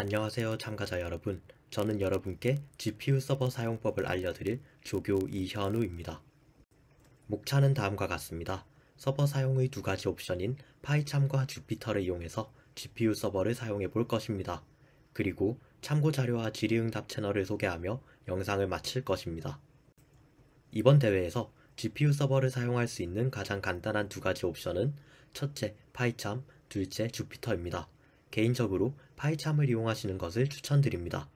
안녕하세요 참가자 여러분. 저는 여러분께 GPU 서버 사용법을 알려드릴 조교 이현우입니다. 목차는 다음과 같습니다. 서버 사용의 두 가지 옵션인 파이참과 주피터를 이용해서 GPU 서버를 사용해 볼 것입니다. 그리고 참고 자료와 질의응답 채널을 소개하며 영상을 마칠 것입니다. 이번 대회에서 GPU 서버를 사용할 수 있는 가장 간단한 두 가지 옵션은 첫째 파이참, 둘째 주피터입니다. 개인적으로 파이참을 이용하시는 것을 추천드립니다.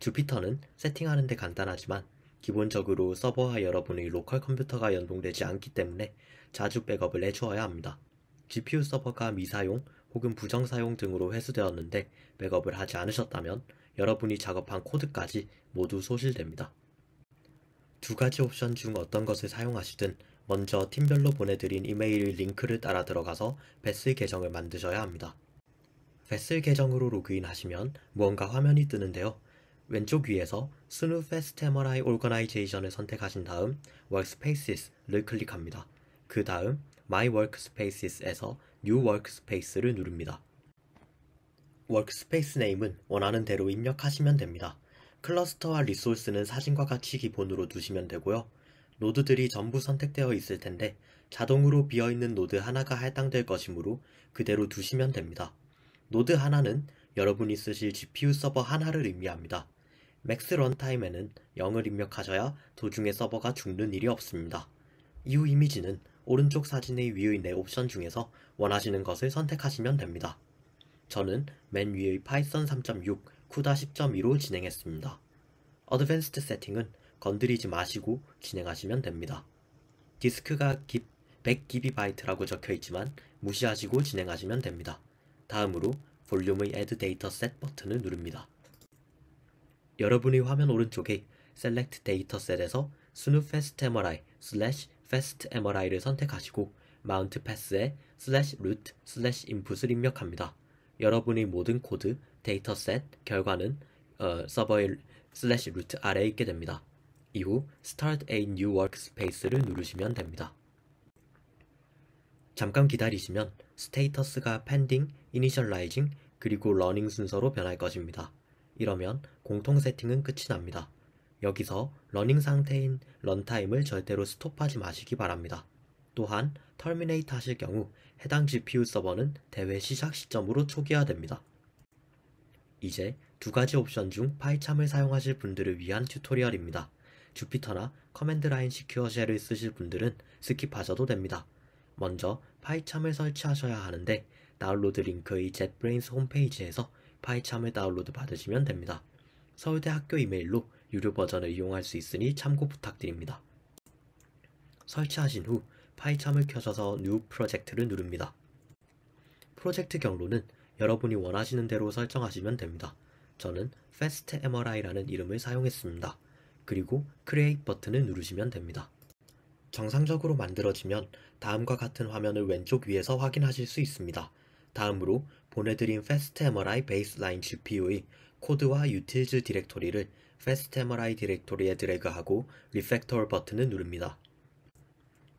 주피터는 세팅하는 데 간단하지만 기본적으로 서버와 여러분의 로컬 컴퓨터가 연동되지 않기 때문에 자주 백업을 해주어야 합니다. GPU 서버가 미사용 혹은 부정사용 등으로 회수되었는데 백업을 하지 않으셨다면 여러분이 작업한 코드까지 모두 소실됩니다. 두 가지 옵션 중 어떤 것을 사용하시든 먼저 팀별로 보내드린 이메일 링크를 따라 들어가서 배스 계정을 만드셔야 합니다. 베슬 계정으로 로그인 하시면 무언가 화면이 뜨는데요. 왼쪽 위에서 스누 페스테머라이 오거나이제이션을 선택하신 다음 Workspaces를 클릭합니다. 그 다음 My Workspaces에서 New Workspace를 누릅니다. Workspace 네임은 원하는 대로 입력하시면 됩니다. 클러스터와 리소스는 사진과 같이 기본으로 두시면 되고요. 노드들이 전부 선택되어 있을 텐데 자동으로 비어있는 노드 하나가 할당될 것이므로 그대로 두시면 됩니다. 노드 하나는 여러분이 쓰실 GPU 서버 하나를 의미합니다. 맥스 런타임에는 0을 입력하셔야 도중에 서버가 죽는 일이 없습니다. 이후 이미지는 오른쪽 사진의 위의 네 옵션 중에서 원하시는 것을 선택하시면 됩니다. 저는 맨 위의 파이썬 3.6 쿠다 10.2로 진행했습니다. 어드밴스트 세팅은 건드리지 마시고 진행하시면 됩니다. 디스크가 100GB라고 적혀있지만 무시하시고 진행하시면 됩니다. 다음으로 볼륨의 Add Data Set 버튼을 누릅니다. 여러분의 화면 오른쪽에 Select Data Set에서 snoo fast mri slash fast mri를 선택하시고 mount path에 slash root slash input을 입력합니다. 여러분의 모든 코드, 데이터셋, 결과는 어, 서버의 slash root 아래에 있게 됩니다. 이후 Start a new workspace를 누르시면 됩니다. 잠깐 기다리시면 스테이터스가 pending, initializing, 그리고 running 순서로 변할 것입니다. 이러면 공통 세팅은 끝이 납니다. 여기서 러닝 상태인 런타임을 절대로 스톱하지 마시기 바랍니다. 또한 터미네이트 하실 경우 해당 GPU 서버는 대회 시작 시점으로 초기화됩니다. 이제 두 가지 옵션 중 파이참을 사용하실 분들을 위한 튜토리얼입니다. 주피터나 커맨드 라인 시큐어 쉘을 쓰실 분들은 스킵하셔도 됩니다. 먼저 파이참을 설치하셔야 하는데 다운로드 링크의 jetbrains 홈페이지에서 파이참을 다운로드 받으시면 됩니다. 서울대 학교 이메일로 유료 버전을 이용할 수 있으니 참고 부탁드립니다. 설치하신 후 파이참을 켜셔서 New p r o j e c t 를 누릅니다. 프로젝트 경로는 여러분이 원하시는 대로 설정하시면 됩니다. 저는 FastMRI라는 이름을 사용했습니다. 그리고 Create 버튼을 누르시면 됩니다. 정상적으로 만들어지면 다음과 같은 화면을 왼쪽 위에서 확인하실 수 있습니다. 다음으로 보내드린 FastMRI 베이스라인 GPU의 코드와 유틸즈 디렉토리를 FastMRI 디렉토리에 드래그하고 리팩터 버튼을 누릅니다.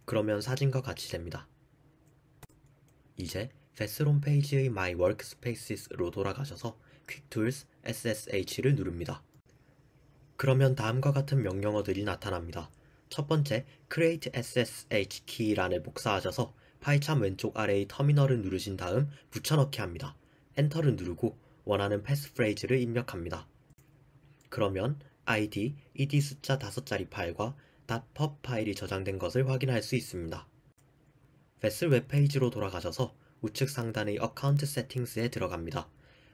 그러면 사진과 같이 됩니다. 이제 f 페스롬 페이지의 My Workspaces 로 돌아가셔서 Quick Tools SSH를 누릅니다. 그러면 다음과 같은 명령어들이 나타납니다. 첫 번째, Create SSH 키란을 복사하셔서 파이참 왼쪽 아래의 터미널을 누르신 다음 붙여넣기 합니다. 엔터를 누르고 원하는 패스프레이즈를 입력합니다. 그러면 id, ed 숫자 5자리 파일과 .pub 파일이 저장된 것을 확인할 수 있습니다. 베슬 웹페이지로 돌아가셔서 우측 상단의 어카운트 세팅스에 들어갑니다.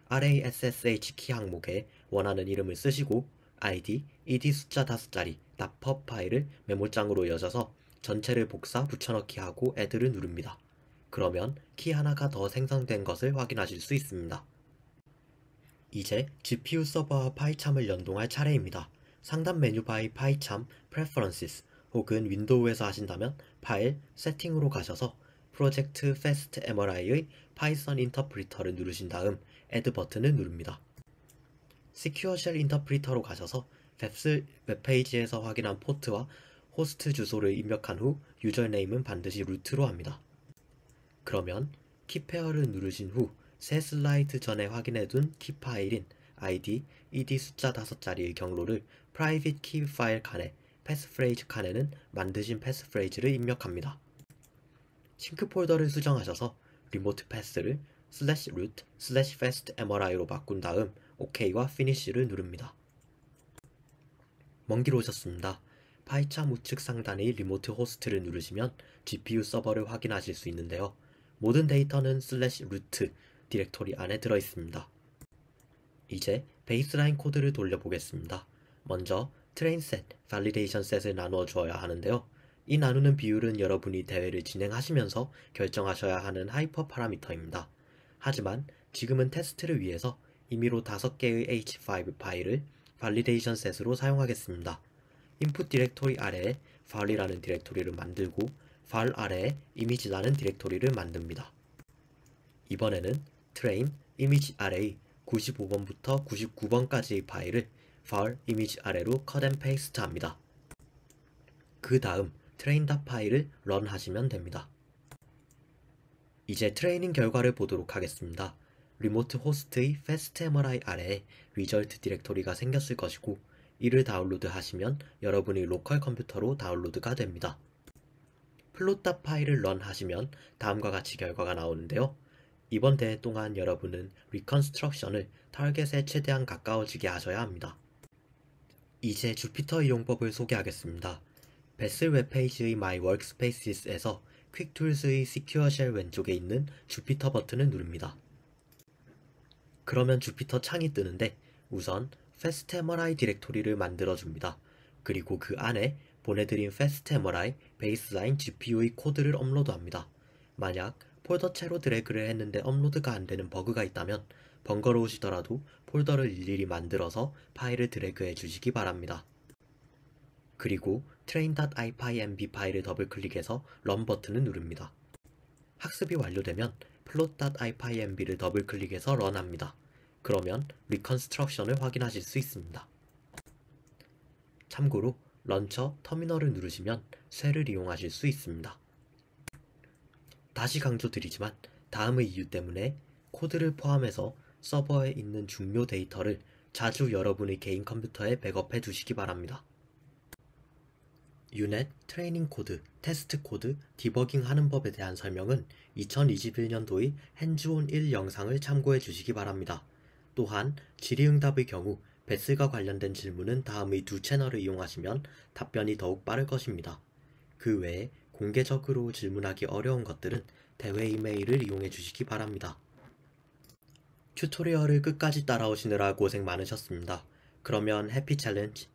r 래 SSH 키 항목에 원하는 이름을 쓰시고 id, ed 숫자 5 자리, 납법 파일을 메모장으로 여져서 전체를 복사 붙여넣기 하고 애 d d 를 누릅니다. 그러면 키 하나가 더 생성된 것을 확인하실 수 있습니다. 이제 GPU 서버와 파이참을 연동할 차례입니다. 상단 메뉴 바의 파이참 Preferences 혹은 윈도우에서 하신다면 파일 세팅으로 가셔서 프로젝트 Fast MRI의 파이썬 인터프리터를 누르신 다음 Add 버튼을 누릅니다. Secure Shell i n t e r p r e t e r 로 가셔서 웹스, 웹페이지에서 확인한 포트와 호스트 주소를 입력한 후 유저네임은 반드시 루트로 합니다. 그러면 키페어를 누르신 후 새 슬라이드 전에 확인해둔 키 파일인 id, ed 숫자 5자리의 경로를 private key 파일 칸에 passphrase 칸에는 만드신 p a s s p h r a s e 를 입력합니다. 싱크 폴더를 수정하셔서 remote p a s s 를 slash root slash fast mri로 바꾼 다음 OK와 f i n i s h 를 누릅니다. 먼 길 오셨습니다. 파이참 우측 상단의 리모트 호스트를 누르시면 GPU 서버를 확인하실 수 있는데요. 모든 데이터는 슬래시 루트 디렉토리 안에 들어있습니다. 이제 베이스라인 코드를 돌려보겠습니다. 먼저 트레인 셋, 발리데이션 셋을 나누어 주어야 하는데요. 이 나누는 비율은 여러분이 대회를 진행하시면서 결정하셔야 하는 하이퍼 파라미터입니다. 하지만 지금은 테스트를 위해서 임의로 5개의 H5 파일을 validation set으로 사용하겠습니다. input 디렉토리 아래에 file이라는 디렉토리를 만들고 file 아래에 image라는 디렉토리를 만듭니다. 이번에는 train image array 95번부터 99번까지의 파일을 file image 아래로 cut and paste 합니다. 그 다음 train 파일을 run 하시면 됩니다. 이제 트레이닝 결과를 보도록 하겠습니다. 리모트 호스트의 f 패스트 MRI 아래에 리절트 디렉토리가 생겼을 것이고 이를 다운로드 하시면 여러분의 로컬 컴퓨터로 다운로드가 됩니다. 플롯다 파일을 런 하시면 다음과 같이 결과가 나오는데요. 이번 대회 동안 여러분은 리컨스트럭션을 타겟에 최대한 가까워지게 하셔야 합니다. 이제 주피터 이용법을 소개하겠습니다. 베슬 웹페이지의 My Workspaces 에서 퀵툴스의 Secure Shell 왼쪽에 있는 주피터 버튼을 누릅니다. 그러면 주피터 창이 뜨는데 우선 fastmri 디렉토리를 만들어줍니다. 그리고 그 안에 보내드린 fastmri 베이스라인 GPU의 코드를 업로드합니다. 만약 폴더채로 드래그를 했는데 업로드가 안되는 버그가 있다면 번거로우시더라도 폴더를 일일이 만들어서 파일을 드래그해 주시기 바랍니다. 그리고 train.ipymb 파일을 더블클릭해서 런 버튼을 누릅니다. 학습이 완료되면 plot.ipynb를 더블 클릭해서 런합니다. 그러면 리컨스트럭션을 확인하실 수 있습니다. 참고로 런처 터미널을 누르시면 쇠를 이용하실 수 있습니다. 다시 강조드리지만 다음의 이유 때문에 코드를 포함해서 서버에 있는 중요 데이터를 자주 여러분의 개인 컴퓨터에 백업해 두시기 바랍니다. 유넷, 트레이닝 코드, 테스트 코드, 디버깅 하는 법에 대한 설명은 2021년도의 핸즈온 1 영상을 참고해 주시기 바랍니다. 또한 질의응답의 경우 배스가 관련된 질문은 다음의 두 채널을 이용하시면 답변이 더욱 빠를 것입니다. 그 외에 공개적으로 질문하기 어려운 것들은 대회 이메일을 이용해 주시기 바랍니다. 튜토리얼을 끝까지 따라오시느라 고생 많으셨습니다. 그러면 해피 챌린지